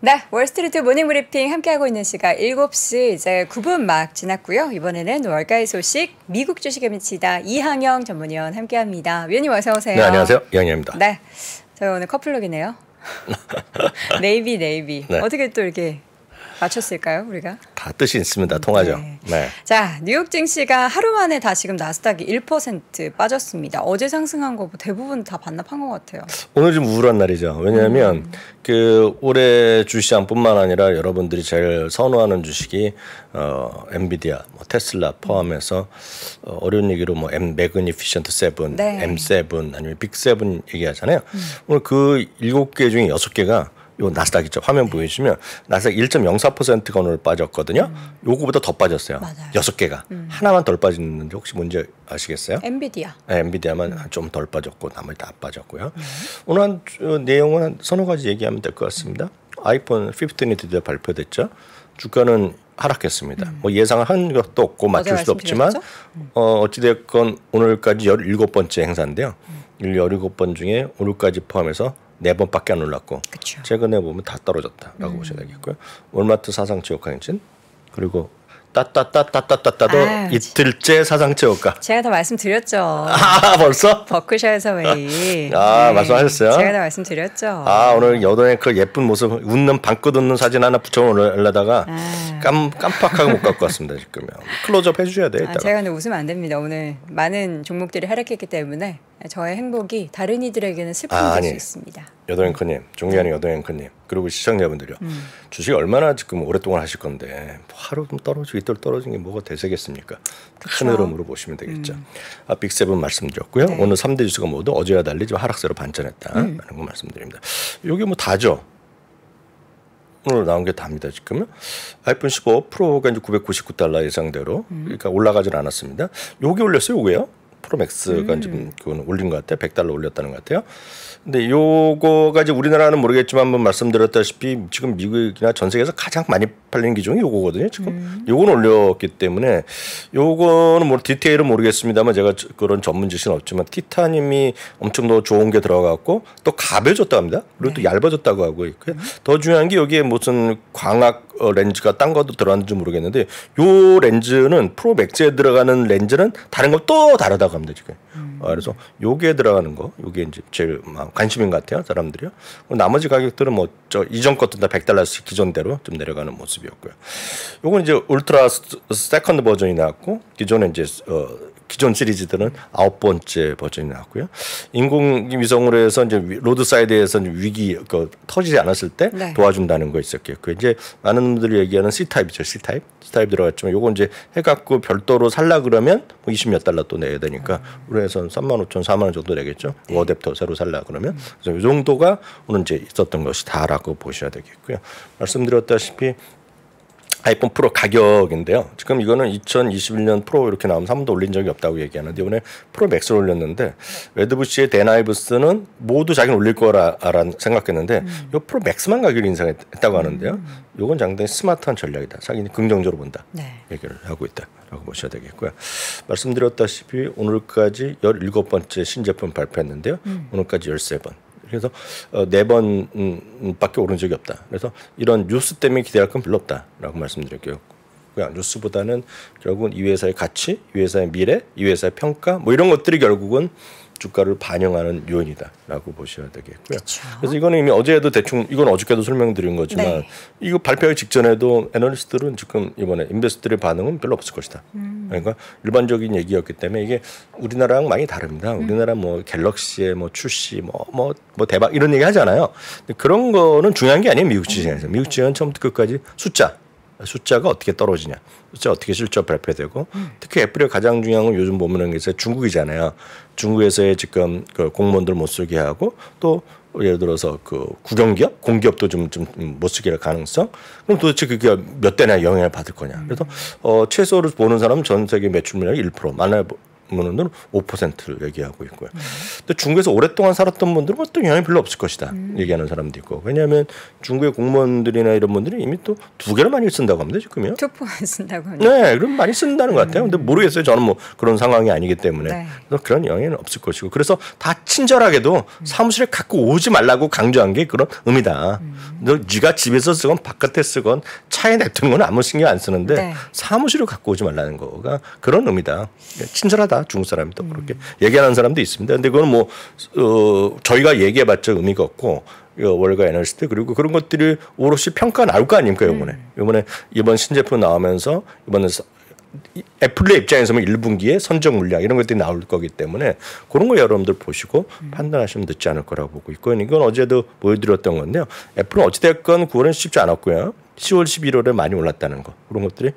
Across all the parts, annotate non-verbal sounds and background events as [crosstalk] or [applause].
네, 월스트리트 모닝 브리핑 함께하고 있는 시각 7시 이제 9분 막 지났고요. 이번에는 월가의 소식 미국 주식에 미치다 이항영 전문위원 함께합니다. 위원님 어서 오세요. 네, 안녕하세요. 이항영입니다. 네, 저희 오늘 커플룩이네요. [laughs] [laughs] 네이비 네이비. 네. 어떻게 또 이렇게 맞췄을까요, 우리가? 다 뜻이 있습니다. 통하죠. 네. 네. 자, 뉴욕 증시가 하루 만에 다시금 나스닥이 1% 빠졌습니다. 어제 상승한 거 대부분 다 반납한 것 같아요. 오늘 좀 우울한 날이죠. 왜냐하면 음. 그 올해 주시장뿐만 아니라 여러분들이 제일 선호하는 주식이 어, 엔비디아, 뭐 테슬라 포함해서 어, 어려운 얘기로 뭐 M 매그니피션트 세븐, 네. M 세븐 아니면 빅 세븐 얘기하잖아요. 음. 오늘 그 일곱 개 중에 여섯 개가 요 나스닥 있죠. 화면 보이시면 나스닥 1 0 4 건으로 빠졌거든요. 음. 요거보다 더 빠졌어요. 맞아개가 음. 하나만 덜 빠졌는데 혹시 뭔지 아시겠어요? 엔비디아. 네, 엔비디아만 음. 좀덜 빠졌고 나머지 다 빠졌고요. 네. 오늘 한 어, 내용은 한 서너 가지 얘기하면 될 것 같습니다. 아이폰 15이 드디어 발표됐죠. 주가는 하락했습니다. 음. 뭐 예상을 한 것도 없고 맞출 수도 없지만 음. 어, 어찌됐건 오늘까지 열일 번째 행사인데요. 음. 열일곱 번 중에 오늘까지 포함해서 네 번밖에 안 올랐고 그쵸. 최근에 보면 다 떨어졌다라고 음. 보셔야 되겠고요. 월마트 사상 최고가 인진 그리고 따따따따따따따도 아유, 이틀째 사상 최고가. 제가 다 말씀드렸죠. [laughs] 아 벌써? 버크셔에서 웨아 [laughs] 네. 말씀하셨어요? 제가 다 말씀드렸죠. 아 오늘 여동의 그 예쁜 모습 웃는 방긋 웃는 사진 하나 붙여올려다가 아. 깜 깜빡하고 못 갖고 왔습니다 지금요. 클로즈업 해주셔야 돼 아, 제가 근데 웃으면 안 됩니다. 오늘 많은 종목들이 하락했기 때문에 저의 행복이 다른 이들에게는 슬픔이 아, 될수 있습니다. 여도 앵커님, 존경하는 네. 여도 앵커님, 그리고 시청자분들요. 음. 주식 얼마나 지금 오랫동안 하실 건데 하루 떨어지기 떨 떨어진 게 뭐가 되세겠습니까? 큰 흐름으로 보시면 되겠죠. 음. 아, 빅세븐 말씀드렸고요. 네. 오늘 3대 지수가 모두 어제와 달리 좀 하락세로 반전했다라는 음. 거 말씀드립니다. 여기 뭐 다죠. 오늘 나온 게 답니다. 지금 아이폰 15 프로가 이제 999달러 예상대로 음. 그러니까 올라가진 않았습니다. 여기 올렸어요. 요게요? 프로맥스가 음. 지금 그건 올린 것 같아요. 100달러 올렸다는 것 같아요. 근데 요거가 이제 우리나라는 모르겠지만 한번 말씀드렸다시피 지금 미국이나 전 세계에서 가장 많이 팔리는 기종이 요거거든요. 지금 음. 요건 올렸기 때문에 요거는 뭐 디테일은 모르겠습니다만 제가 그런 전문 지식은 없지만 티타늄이 엄청 더 좋은 게 들어갔고 또 가벼워졌다 고 합니다. 그리고 네. 또 얇아졌다고 하고 있고요. 음. 더 중요한 게 여기에 무슨 광학 어, 렌즈가 딴 것도 들어갔는지 모르겠는데 요 렌즈는 프로맥스에 들어가는 렌즈는 다른 것또 다르다고 생면 되지. 음. 그래서 요게 들어가는 거, 요게 이제 제일 관심인 것 같아요, 사람들이요. 나머지 가격들은 뭐 저 이전 것도 다 100달러씩 기존대로 좀 내려가는 모습이었고요. 요건 이제 울트라 세컨드 버전이 나왔고 기존에 이제 어, 기존 시리즈들은 아홉 번째 버전이 나왔고요. 인공위성으로 해서 이제 로드사이드에서 위기 그 터지지 않았을 때 네. 도와준다는 거 있었겠고 그 이제 많은 분들이 얘기하는 C 타입이죠. C 타입, C 타입 들어갔지만 요거 이제 해갖고 별도로 살라 그러면 뭐 20몇 달러 또 내야 되니까 우리에선 3만 5천, 4만 원 정도 내겠죠. 네. 뭐 어댑터 새로 살라 그러면 그래서 요 정도가 오늘 이제 있었던 것이 다라고 보셔야 되겠고요. 말씀드렸다시피 아이폰 프로 가격인데요. 지금 이거는 2021년 프로 이렇게 나오면서 한 번도 올린 적이 없다고 얘기하는데 이번에 프로 맥스를 올렸는데 웨드부시의 데나이브스는 모두 자기는 올릴 거라 생각했는데 음. 프로 맥스만 가격을 인상했다고 음. 하는데요. 이 요건 장단히 스마트한 전략이다. 자기는 긍정적으로 본다. 네. 얘기를 하고 있다라고 보셔야 되겠고요. 말씀드렸다시피 오늘까지 17번째 신제품 발표했는데요. 음. 오늘까지 13번. 그래서 어, 네 번밖에 음, 음, 오른 적이 없다. 그래서 이런 뉴스 때문에 기대할 건 별로 없다라고 말씀드릴게요. 그냥 그러니까 뉴스보다는 결국은 이 회사의 가치, 이 회사의 미래, 이 회사의 평가 뭐 이런 것들이 결국은 주가를 반영하는 요인이다라고 보셔야 되겠고요. 그쵸. 그렇죠. 그래서 이거는 이미 어제도 대충 이건 어저께도 설명드린 거지만 네. 이거 발표하기 직전에도 애널리스트들은 지금 이번에 인베스트들의 반응은 별로 없을 것이다. 음. 그러니까 일반적인 얘기였기 때문에 이게 우리나라랑 많이 다릅니다. 음. 우리나라 뭐 갤럭시의 뭐 출시 뭐뭐뭐 뭐, 뭐, 대박 이런 얘기 하잖아요. 그런 거는 중요한 게 아니에요. 미국 시장에서 미국 시장은 처음부터 끝까지 숫자 숫자가 어떻게 떨어지냐, 숫자 어떻게 실적 발표되고 특히 애플이 가장 중요한 건 요즘 보면은 이제 중국이잖아요. 중국에서의 지금 그 공무원들 못 쓰게 하고 또 예를 들어서 그 국영기업, 공기업도 좀 좀 못 쓰게 할 가능성. 그럼 도대체 그게 몇 대나 영향을 받을 거냐. 그래서 어 최소로 보는 사람은 전 세계 매출물량 1%, 많아야 분들은 5%를 얘기하고 있고요. 음. 또 중국에서 오랫동안 살았던 분들은 뭐또 영향이 별로 없을 것이다 음. 얘기하는 사람도 있고 왜냐하면 중국의 공무원들이나 이런 분들이 이미 또 두 개를 많이 쓴다고 합니다 지금요. 투포만 [laughs] 쓴다고 합니다. 네, 그럼 많이 쓴다는 것 같아요. 근데 음. 모르겠어요. 저는 뭐 그런 상황이 아니기 때문에 네. 그래서 그런 영향은 없을 것이고 그래서 다 친절하게도 사무실에 갖고 오지 말라고 강조한 게 그런 의미다. 음. 너 네가 집에서 쓰건 바깥에 쓰건 차에 냅두는 건 아무 신경 안 쓰는데 네. 사무실을 갖고 오지 말라는 거가 그런 의미다. 그러니까 친절하다. 없다. 중 사람이다. 음. 그렇게 얘기하는 사람도 있습니다. 근데 그건 뭐, 어, 저희가 얘기해봤자 의미가 없고, 어, 월가 에너리스트 그리고 그런 것들이 오롯이 평가 나올 거 아닙니까 음. 요번에 음. 이번에 이번 신제품 나오면서 이번에 애플의 입장에서 면 1분기에 선정 물량 이런 것들이 나올 거기 때문에 그런 거 여러분들 보시고 음. 판단하시면 늦지 않을 거라고 보고 있고 이건 어제도 보여드렸던 건데요. 애플은 어찌됐건 구월은 쉽지 않았고요. 10월, 11월에 많이 올랐다는 거 그런 것들이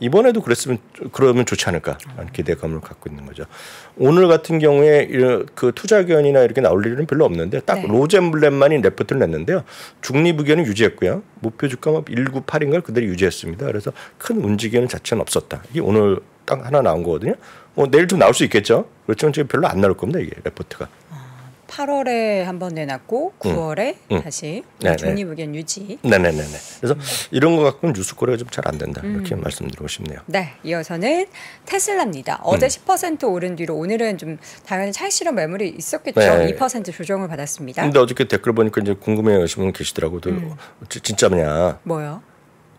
이번에도 그랬으면 그러면 좋지 않을까 기대감을 갖고 있는 거죠. 오늘 같은 경우에 그 투자 견이나 이렇게 나올 일은 별로 없는데 딱 네. 로젠블렛만이 레포트를 냈는데요. 중립 의견은 유지했고요. 목표 주가가 198인 걸 그대로 유지했습니다. 그래서 큰 움직이는 자체는 없었다. 이게 오늘 딱 하나 나온 거거든요. 뭐 내일도 나올 수 있겠죠. 그렇지만 지금 별로 안 나올 겁니다. 이게 레포트가 8월에 한번 내놨고 9월에 음. 음. 다시 음. 중립의견 유지. 네네네네. 그래서 음. 이런 것 갖고는 뉴스 거래가 좀 잘 안 된다 음. 이렇게 말씀드리고 싶네요. 네, 이어서는 테슬라입니다. 어제 10% 음. 오른 뒤로 오늘은 좀 당연히 차익실현 매물이 있었겠죠. 네. 2% 조정을 받았습니다. 근데 어저께 댓글 보니까 이제 궁금해하시는 분 계시더라고요. 진짜냐? 뭐요?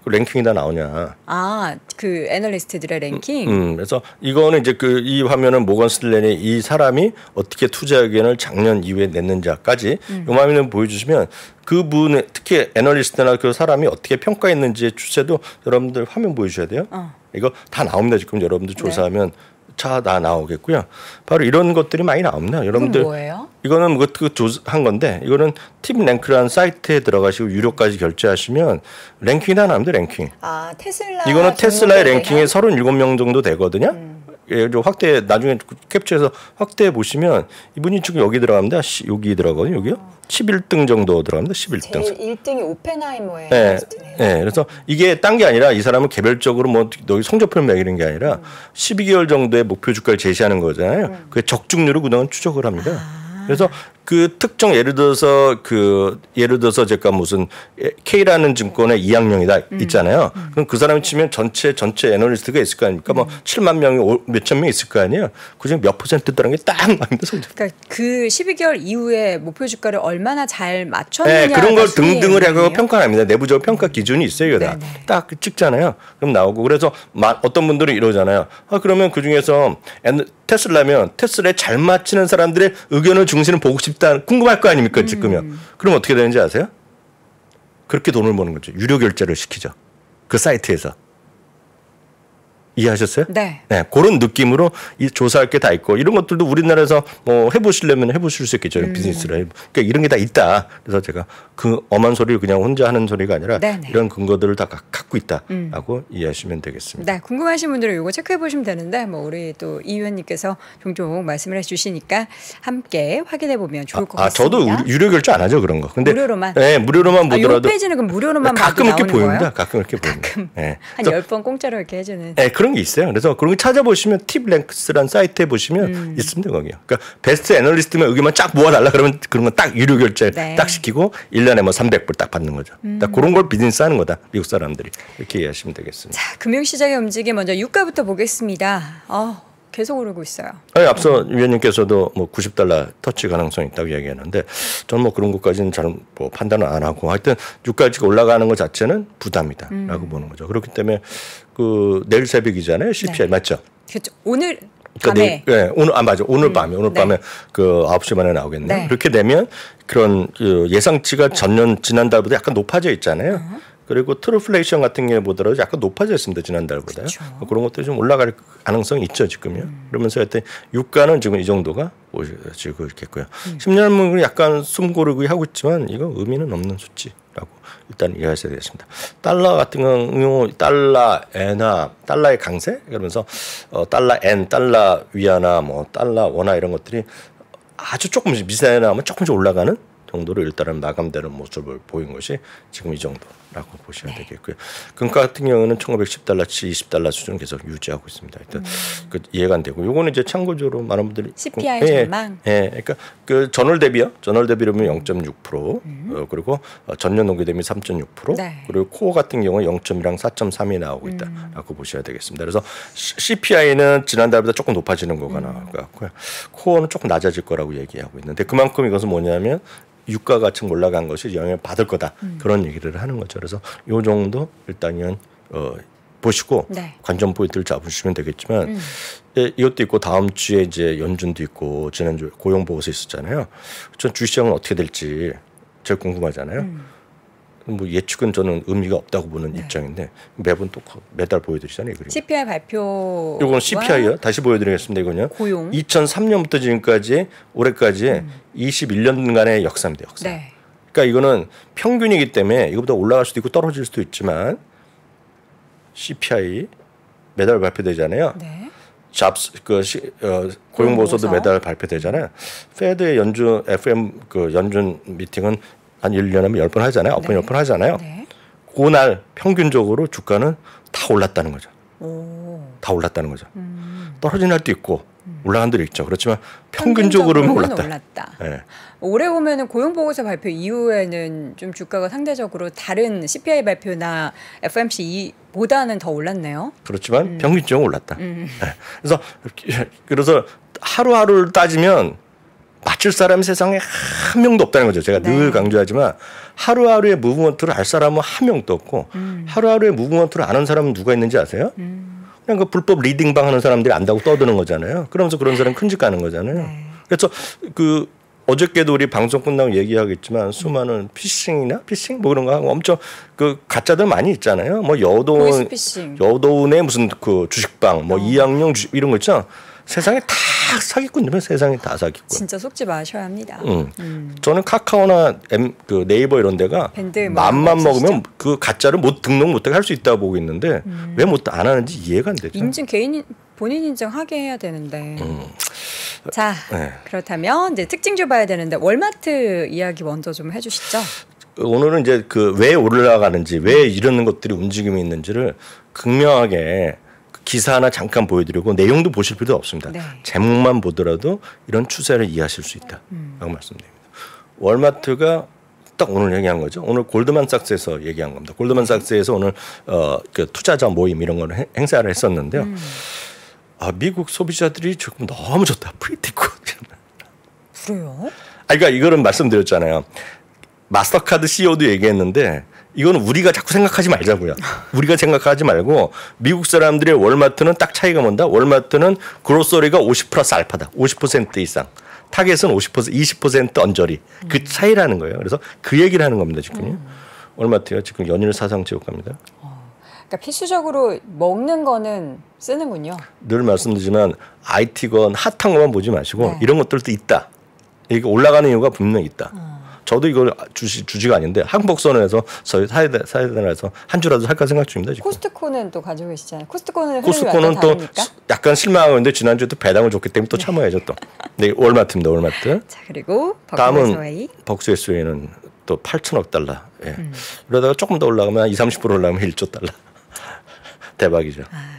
그 랭킹이 다 나오냐. 아, 그 애널리스트들의 랭킹. 음, 음. 그래서 이거는 이제 그 이 화면은 모건 슬렌이 이 사람이 어떻게 투자 의견을 작년 이후에 냈는지까지 음. 이 화면을 보여주시면 그분 특히 애널리스트나 그 사람이 어떻게 평가했는지의 추세도 여러분들 화면 보여주셔야 돼요. 어. 이거 다 나옵니다. 지금 여러분들 네. 조사하면 네. 차다 나오겠고요. 바로 이런 것들이 많이 나옵니다. 여러분들 뭐예요? 이거는 뭐그 조한 건데 이거는 팁 랭크라는 사이트에 들어가시고 유료까지 결제하시면 랭킹이 다 나옵니다. 랭킹. 아 테슬라. 이거는 테슬라의 랭킹이 37명 정도 되거든요. 음. 예, 좀 확대 나중에 캡처해서 확대해 보시면 이분이 지금 여기 들어갑니다. 시, 여기 들어가거든요. 여기요. 어. 11등 정도 들어갑니다. 11등. 제일 1등이 오펜하이머예 네. 네. 예, 그래서 이게 딴 게 아니라 이 사람은 개별적으로 뭐 너희 성적표를 매기는 게 아니라 음. 12개월 정도의 목표 주가를 제시하는 거잖아요. 음. 그게 적중률을 그동안 추적을 합니다. 아. 그래서 그 특정 예를 들어서 그 예를 들어서 제가 무슨 K라는 증권의 이학명이다 음. 있잖아요. 음. 그럼 그 사람이 치면 전체 전체 애널리스트가 있을 거 아닙니까? 뭐 음. 뭐 7만 명이 몇천 명 있을 거 아니에요. 그중에 몇 퍼센트라는 게딱나옵다 그러니까 그 12개월 이후에 목표 주가를 얼마나 잘 맞췄느냐 네, 그런 걸 등등을 해서 평가합니다. 내부적 평가 기준이 있어요. 다. 네, 네. 딱 찍잖아요. 그럼 나오고 그래서 마, 어떤 분들은 이러잖아요. 아 그러면 그 중에서 테슬라면 테슬에잘 맞히는 사람들의 의견을 중심으로 보고 싶다 궁금할 거 아닙니까 음. 지금면 그럼 어떻게 되는지 아세요? 그렇게 돈을 버는 거죠. 유료 결제를 시키죠. 그 사이트에서. 이해하셨어요? 네. 네. 그런 느낌으로 이 조사할 게 다 있고 이런 것들도 우리나라에서 뭐 해보시려면 해보실 수 있겠죠. 음. 비즈니스를. 그러니까 이런 게 다 있다. 그래서 제가 그 엄한 소리를 그냥 혼자 하는 소리가 아니라 네네. 네. 이런 근거들을 다 갖고 있다라고 음. 이해하시면 되겠습니다. 네. 궁금하신 분들은 이거 체크해 보시면 되는데 뭐 우리 또 이 의원님께서 종종 말씀을 해주시니까 함께 확인해 보면 좋을 아, 것 아, 같습니다. 아, 저도 유료 결제 안 하죠 그런 거. 근데 무료로만. 네, 무료로만 아, 보더라도. 아, 페이지는 그럼 무료로만 가끔 이렇게 보입니다. 가끔 이렇게 보입니다. 가끔 네. 한1번 공짜로 이렇게 해주는. 네, 그런 게 있어요. 그래서 그런 거 찾아보시면 팁랭크스란 사이트에 보시면 음. 있습니다 거기요. 그러니까 베스트 애널리스트면 여기만 쫙 모아달라 그러면 그런 건 딱 유료 결제 네. 딱 시키고 1년에 뭐 300불 딱 받는 거죠. 음. 딱 그런 걸 비즈니스 하는 거다 미국 사람들이 이렇게 이해하시면 되겠습니다. 자 금융시장의 움직임 먼저 유가부터 보겠습니다. 어. 계속 오르고 있어요. 아 앞서 위원님께서도 뭐 90달러 터치 가능성이 있다고 얘기하는데 저는 뭐 그런 것까지는 잘뭐 판단을 안 하고 하여튼 유가지가 올라가는 것 자체는 부담이다라고 음. 보는 거죠. 그렇기 때문에 그 내일 새벽이잖아요. CPI 네. 맞죠? 그렇죠. 오늘 그러니까 밤에. 내일, 예, 오늘 아 맞아. 오늘 음, 밤에 오늘 네. 밤에 그 9시 반에 나오겠네요. 네. 그렇게 되면 그런 그 예상치가 전년 지난달보다 약간 높아져 있잖아요. 음. 그리고 트루플레이션 같은 게 보더라도 뭐 약간 높아져있습니다 지난달보다 그렇죠. 그런 것들이 좀 올라갈 가능성이 있죠 지금요. 음. 그러면서 하여튼 유가는 지금 이 정도가 오지고 있겠고요. 음. 10년은 약간 숨 고르고 하고 있지만 이거 의미는 없는 수치. 라고 일단 이해하셔야 되겠습니다. 달러 같은 경우 달러 엔화, 달러의 강세 그러면서 어, 달러 엔, 달러 위안화, 뭐 달러 원화 이런 것들이 아주 조금씩 미세하 나오면 뭐 조금씩 올라가는 정도로 일단은 마감되는 모습을 보인 것이 지금 이 정도. 라고 보셔야 네. 되겠고요. 금가 같은 경우는 1910달러치 20달러 수준 계속 유지하고 있습니다. 일단 음. 그 이해가 안 되고 요거는 이제 참고적으로 많은 분들이 CPI 예, 예. 전망 예, 예. 그러니까 그 전월 대비요. 전월 대비로 보면 0.6% 음. 어, 그리고 어, 전년 동기 대비 3.6% 네. 그리고 코어 같은 경우 는 0.1이랑 4.3이 나오고 있다라고 음. 보셔야 되겠습니다. 그래서 CPI는 지난달보다 조금 높아지는 거가 음. 나올 것 같고요. 코어는 조금 낮아질 거라고 얘기하고 있는데 그만큼 이것은 뭐냐면 유가가 지금 올라간 것이 영향을 받을 거다 음. 그런 얘기를 하는 거죠. 그래서 요 정도 일단은 어 보시고 네. 관전 포인트를 잡으시면 되겠지만 음. 예, 이것도 있고 다음 주에 이제 연준도 있고 지난주 고용 보고서 있었잖아요. 전 주시장은 어떻게 될지 제일 궁금하잖아요. 음. 뭐 예측은 저는 의미가 없다고 보는 네. 입장인데 매번 또 매달 보여드리잖아요. 그림. CPI 발표. 이건 CPI요. 다시 보여드리겠습니다. 이거는 고용. 2003년부터 지금까지 올해까지 음. 21년간의 역사입니다. 역사. 네. 그러니까 이거는 평균이기 때문에 이거보다 올라갈 수도 있고 떨어질 수도 있지만 CPI 매달 발표되잖아요. 네. 잡스 그 시, 어, 고용보고서도 매달 발표되잖아요. 페드의 연준 FM 그 연준 미팅은 한 1년하면 10번 하잖아요. 네. 9번 10번 하잖아요. 네. 그날 평균적으로 주가는 다 올랐다는 거죠. 오. 다 올랐다는 거죠. 음. 떨어진 날도 있고 음. 올라간 데도 있죠. 그렇지만 평균적으로는 올랐다. 올랐다. 네. 올해 보면은 고용보고서 발표 이후에는 좀 주가가 상대적으로 다른 CPI 발표나 FMC보다는 e 더 올랐네요. 그렇지만 음. 평균적으로 올랐다. 음. 네. 그래서 그래서 하루하루를 따지면 맞출 사람 세상에 한 명도 없다는 거죠. 제가 네. 늘 강조하지만 하루하루의 무브먼트를 알 사람은 한 명도 없고 음. 하루하루의 무브먼트를 아는 사람은 누가 있는지 아세요? 음. 그냥 그 불법 리딩방 하는 사람들이 안다고 떠드는 거잖아요. 그러면서 그런 사람 큰집 가는 거잖아요. 네. 그래서 그 어저께도 우리 방송 끝나고 얘기하겠지만 수많은 피싱이나 피싱 뭐 그런 거 하고 엄청 그 가짜들 많이 있잖아요. 뭐 여도운 여도운의 무슨 그 주식방 뭐 어. 이양용 주식 이런 거 있죠. 세상에 다막 사기꾼이면 세상이 다 사기꾼. 진짜 속지 마셔야 합니다. 응. 음. 저는 카카오나 M, 그 네이버 이런 데가 맘만 먹으면 그 가짜를 못 등록 못하게 할 수 있다 고 보고 있는데 음. 왜못 안 하는지 이해가 안 되죠. 인증 개인 본인 인증하게 해야 되는데. 음. 자 네. 그렇다면 이제 특징 좀 봐야 되는데 월마트 이야기 먼저 좀 해주시죠. 오늘은 이제 그왜 올라가는지 왜 이런 것들이 움직임이 있는지를 극명하게 기사 하나 잠깐 보여드리고 내용도 보실 필요 없습니다. 네. 제목만 보더라도 이런 추세를 이해하실 수 있다라고 음. 말씀드립니다. 월마트가 딱 오늘 얘기한 거죠. 오늘 골드만삭스에서 얘기한 겁니다. 골드만삭스에서 오늘 어, 그 투자자 모임 이런 거를 행, 행사를 했었는데요. 음. 아, 미국 소비자들이 조금 너무 좋다. 프리티코. 그래요? 아, 그러니까 이거는 말씀드렸잖아요. 마스터카드 CEO도 얘기했는데 이건 우리가 자꾸 생각하지 말자고요. 우리가 생각하지 말고 미국 사람들의 월마트는 딱 차이가 뭔다. 월마트는 그로서리가 50 플러스 알파다. 50% 이상. 타겟은 50% 20% 언저리. 그 음. 차이라는 거예요. 그래서 그 얘기를 하는 겁니다, 지금 음. 월마트가 지금 연일 사상 지옥갑니다. 어. 그러니까 필수적으로 먹는 거는 쓰는군요. 늘 말씀드리지만 IT건 핫한 것만 보지 마시고 네. 이런 것들도 있다. 이게 올라가는 이유가 분명히 있다. 음. 저도 이걸 주시, 주지가 아닌데 한국복선에서 저희 사이다, 사이다나에서 한 주라도 살까 생각 중입니다. 지금. 코스트코는 또 가지고 계시잖아요. 코스트코는 코스트코는 또 다릅니까? 약간 실망하는데 지난주에 도 배당을 줬기 때문에 또 참아야죠 또. 네 월마트입니다 월마트. [laughs] 자 그리고 다음은 벅스웨스웨이는 또 8천억 달러. 예. 음. 그러다가 조금 더 올라가면 2, 30% 올라가면 1조 달러. [laughs] 대박이죠. 아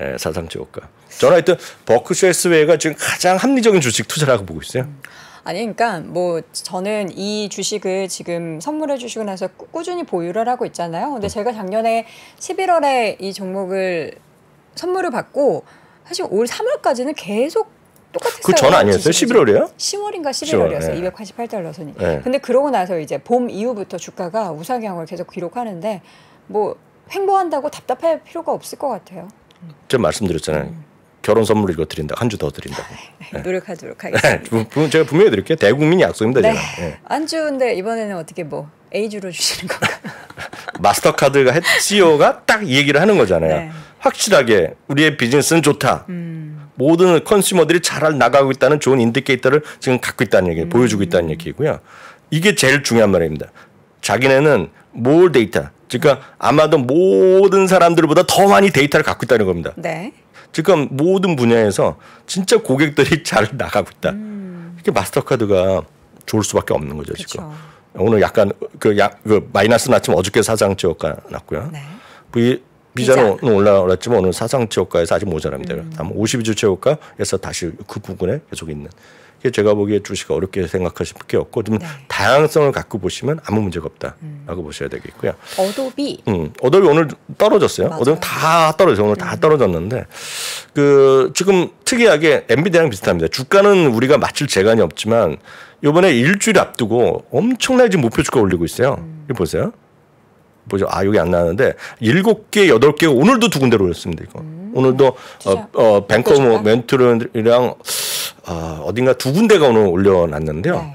예, 사상 최고가. 저는 하여튼 버크셔 스웨이가 지금 가장 합리적인 주식 투자라고 보고 있어요. 음. 아니 그러니까 뭐 저는 이 주식을 지금 선물해 주시고 나서 꾸, 준히 보유를 하고 있잖아요. 근데 제가 작년에 11월에 이 종목을 선물을 받고 사실 올 3월까지는 계속 똑같았어요. 그전 아니었어요? 11월이요? 10월인가 11월이었어요. 10월, 예. 288달러 선이. 예. 근데 그러고 나서 이제 봄 이후부터 주가가 우상향을 계속 기록하는데 뭐 횡보한다고 답답할 필요가 없을 것 같아요. 제가 말씀드렸잖아요. 음. 결혼 선물 이거 드린다. 한 주 더 드린다고. 아, 네. 네. 노력하도록 네. 하겠습니다. 제가 분명히 드릴게요. 대국민 약속입니다. 네. 안주 근데 이번에는 어떻게 뭐 A주로 주시는 건가? [laughs] 마스터카드가 CEO가 딱이 얘기를 하는 거잖아요. 확실하게 우리의 비즈니스는 좋다. 음. 모든 컨슈머들이 잘 나가고 있다는 좋은 인디케이터를 지금 갖고 있다는 얘기, 음. 보여주고 있다는 음. 얘기고요. 이게 제일 중요한 말입니다. 자기네는 뭘 데이터, 그러니까 아마도 모든 사람들보다 더 많이 데이터를 갖고 있다는 겁니다. 네. 지금 모든 분야에서 진짜 고객들이 [laughs] 잘 나가고 있다. 음. 이게 마스터카드가 좋을 수밖에 없는 거죠 그쵸. 지금. 그렇죠. 오늘 약간 그, 야, 그 마이너스 났지만 어저께 사상 최고가 났고요. 네. 비, 비자는 비자. 올라올랐지만 오늘 사상 최고가에서 아직 모자랍니다. 다음 52주 최고가에서 다시 그 부분에 계속 있는. 제가 보기에 주식 어렵게 생각하실 게 없고 좀 네. 다양성을 갖고 보시면 아무 문제가 없다라고 음. 보셔야 되겠고요. 어도비. 음, 어도비 오늘 떨어졌어요. 맞아요. 어도비 다 떨어져 오늘 음. 다 네. 떨어졌는데 그 지금 특이하게 엔비디아랑 비슷합니다. 주가는 우리가 맞출 재간이 없지만 요번에 일주일 앞두고 엄청나게 지금 목표 주가 올리고 있어요. 음. 이 보세요. 보죠. 아, 여기 안 나왔는데 일곱 개, 여덟 개 오늘도 두 군데로 올렸습니다. 이거. 음. 오늘도 어, 어 뱅커 뭐 멘트런이랑 어, 아, 어딘가 두 군데가 오늘 올려놨는데요. 네.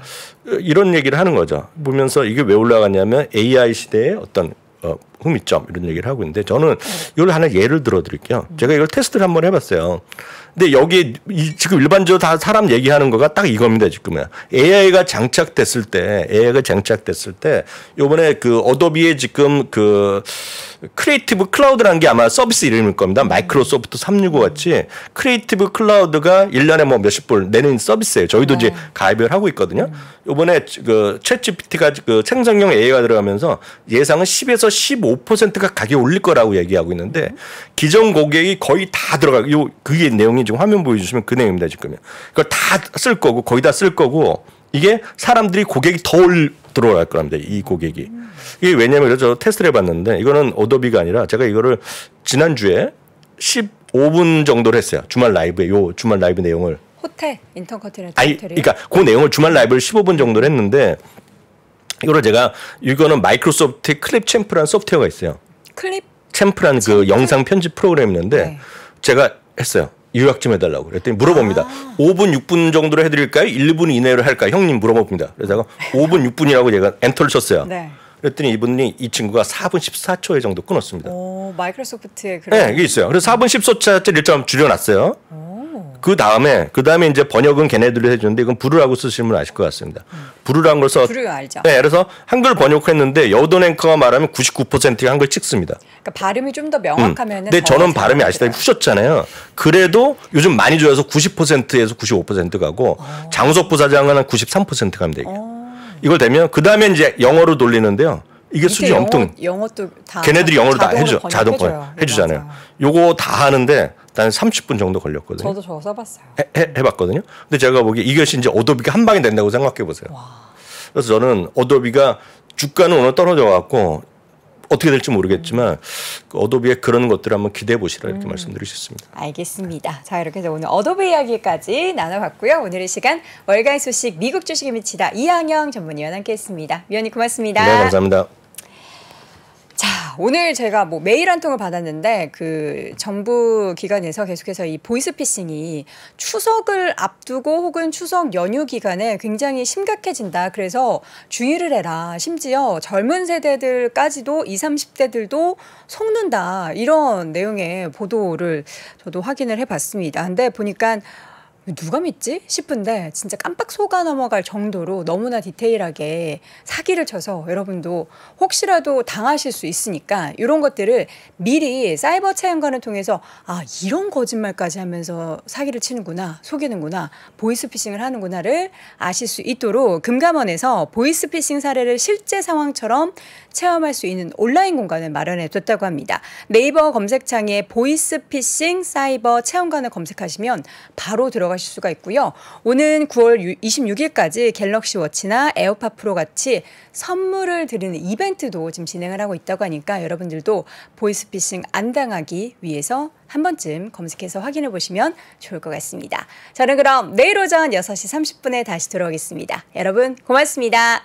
이런 얘기를 하는 거죠. 보면서 이게 왜올라갔냐면 AI 시대에 어떤 어, 흥미점 이런 얘기를 하고 있는데 저는 이걸 네. 하나 예를 들어 드릴게요. 제가 이걸 테스트를 한번 해봤어요. 근데 여기 이 지금 일반적으로 다 사람 얘기하는 거가 딱 이겁니다 지금은 AI가 장착됐을 때 AI가 장착됐을 때 요번에 그 어도비의 지금 그 크리에이티브 클라우드라는 게 아마 서비스 이름일 겁니다. 마이크로소프트 365 같이 크리에이티브 클라우드가 1년에 뭐 몇십 불 내는 서비스예요. 저희도 네. 이제 가입을 하고 있거든요. 음. 요번에 그 챗GPT가 그 생성형 AI가 들어가면서 예상은 10에서 15 5%가 가격 올릴 거라고 얘기하고 있는데 네. 기존 고객이 거의 다 들어가. 요 그게 내용이 지금 화면 보여주시면 그 내용입니다 지금. 그걸 다 쓸 거고 거의 다 쓸 거고 이게 사람들이 고객이 더 올, 들어갈 겁니다. 이 고객이. 이게 왜냐면 저 테스트를 해봤는데 이거는 어도비가 아니라 제가 이거를 지난주에 15분 정도를 했어요. 주말 라이브에 요 주말 라이브 내용을. 호텔 인턴 커튼을 아니 그러니까 그 내용을 주말 라이브를 15분 정도를 했는데 이거를 제가 이거는 마이크로소프트의 클립 챔프라는 소프트웨어가 있어요. 클립 챔프라는 그 영상 편집 프로그램이 있는데 네. 제가 했어요. 요약 좀 해달라고 그랬더니 물어봅니다. 아. 5분, 6분 정도로 해드릴까요? 1분 이내로 할까요? 형님 물어봅니다. 그래서 5분, 6분이라고 제가 엔터를 쳤어요. 네. 그랬더니 이분이 이 친구가 4분 14초에 정도 끊었습니다. 오, 마이크로소프트의 네, 그런. 네, 이게 있어요. 그래서 4분 14초짜리를 좀 줄여놨어요. 오. 그 다음에 그 다음에 이제 번역은 걔네들이 해주는데 이건 부르라고 쓰시면 아실 것 같습니다. 부르란 걸 써. 부르 알죠. 네, 그래서 한글 번역했는데 여돈 앵커가 말하면 99%가 한글 찍습니다. 그러니까 발음이 좀 더 명확하면. 음. 근데 저는 발음이 아시다시피 후졌잖아요. 그래도 요즘 많이 좋아서 90%에서 95% 가고 장우석 부사장은 한93% 가면 되게. 겠 이걸 되면 그 다음에 이제 영어로 돌리는데요. 이게 수지 영통. 영어, 도 다. 걔네들이 영어로 다해주 자동 번역 해주잖아요. 네, 요거 다 하는데 난 30분 정도 걸렸거든요. 저도 저거 써봤어요. 해, 해, 해봤거든요. 근데 제가 보기 이것이 이제 어도비가 한 방에 된다고 생각해 보세요. 그래서 저는 어도비가 주가는 오늘 떨어져 갖고 어떻게 될지 모르겠지만 그 어도비의 그런 것들을 한번 기대해 보시라 이렇게 음. 말씀드릴 수습니다 알겠습니다. 자 이렇게 해서 오늘 어도비 이야기까지 나눠봤고요. 오늘의 시간 월간 소식 미국 주식에 미치다 이항영 전문위원 함께했습니다. 위원님 고맙습니다. 네 감사합니다. 오늘 제가 뭐 메일 한 통을 받았는데 그 정부 기관에서 계속해서 이 보이스피싱이 추석을 앞두고 혹은 추석 연휴 기간에 굉장히 심각해진다. 그래서 주의를 해라. 심지어 젊은 세대들까지도 20, 30대들도 속는다. 이런 내용의 보도를 저도 확인을 해봤습니다. 근데 보니까 누가 믿지 싶은데 진짜 깜빡 속아 넘어갈 정도로 너무나 디테일하게 사기를 쳐서 여러분도 혹시라도 당하실 수 있으니까 이런 것들을 미리 사이버 체험관을 통해서 아 이런 거짓말까지 하면서 사기를 치는구나 속이는구나 보이스피싱을 하는구나를 아실 수 있도록 금감원에서 보이스피싱 사례를 실제 상황처럼 체험할 수 있는 온라인 공간을 마련해뒀다고 합니다. 네이버 검색창에 보이스피싱 사이버 체험관을 검색하시면 바로 들어가실 수가 있고요. 오는 9월 26일까지 갤럭시 워치나 에어팟 프로 같이 선물을 드리는 이벤트도 지금 진행을 하고 있다고 하니까 여러분들도 보이스피싱 안 당하기 위해서 한 번쯤 검색해서 확인해 보시면 좋을 것 같습니다. 저는 그럼 내일 오전 6시 30분에 다시 돌아오겠습니다. 여러분 고맙습니다.